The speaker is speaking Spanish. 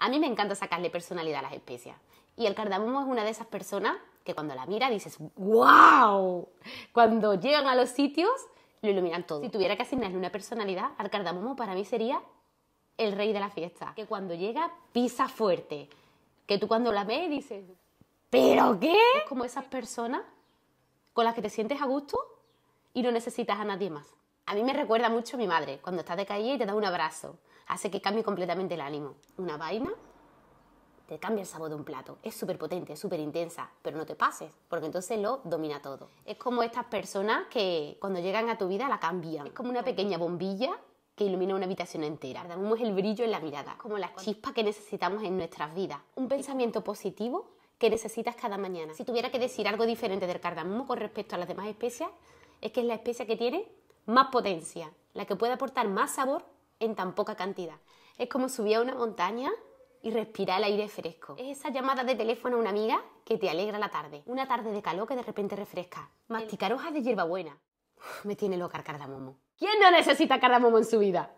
A mí me encanta sacarle personalidad a las especias. Y el cardamomo es una de esas personas que cuando la mira dices, ¡guau! Cuando llegan a los sitios, lo iluminan todo. Si tuviera que asignarle una personalidad al cardamomo, para mí sería el rey de la fiesta. Que cuando llega, pisa fuerte. Que tú cuando la ves dices, ¿pero qué? Es como esas personas con las que te sientes a gusto y no necesitas a nadie más. A mí me recuerda mucho a mi madre, cuando estás calle y te da un abrazo. Hace que cambie completamente el ánimo. Una vaina te cambia el sabor de un plato. Es súper potente, súper intensa, pero no te pases, porque entonces lo domina todo. Es como estas personas que cuando llegan a tu vida la cambian. Es como una pequeña bombilla que ilumina una habitación entera. Damos el brillo en la mirada, como la chispa que necesitamos en nuestras vidas. Un pensamiento positivo que necesitas cada mañana. Si tuviera que decir algo diferente del cardamomo con respecto a las demás especias, es que es la especia que tiene más potencia, la que puede aportar más sabor en tan poca cantidad. Es como subir a una montaña y respirar el aire fresco. Es esa llamada de teléfono a una amiga que te alegra la tarde. Una tarde de calor que de repente refresca. Masticar hojas de hierbabuena. me tiene loca el cardamomo. ¿Quién no necesita cardamomo en su vida?